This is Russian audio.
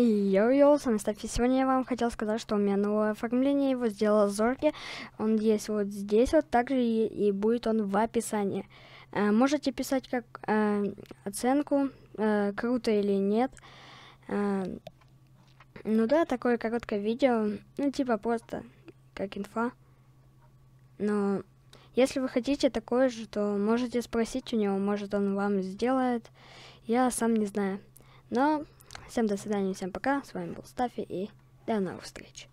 И йоу йоу, с вами Стафи. Сегодня я вам хотел сказать, что у меня новое оформление, его сделал Зорки. Он есть вот здесь вот, также и, и будет он в описании. Э, можете писать как э, оценку, э, круто или нет. Э, ну да, такое короткое видео, ну типа просто как инфа. Но если вы хотите такое же, то можете спросить у него, может он вам сделает. Я сам не знаю. Но Всем до свидания, всем пока. С вами был Стафи и до новых встреч.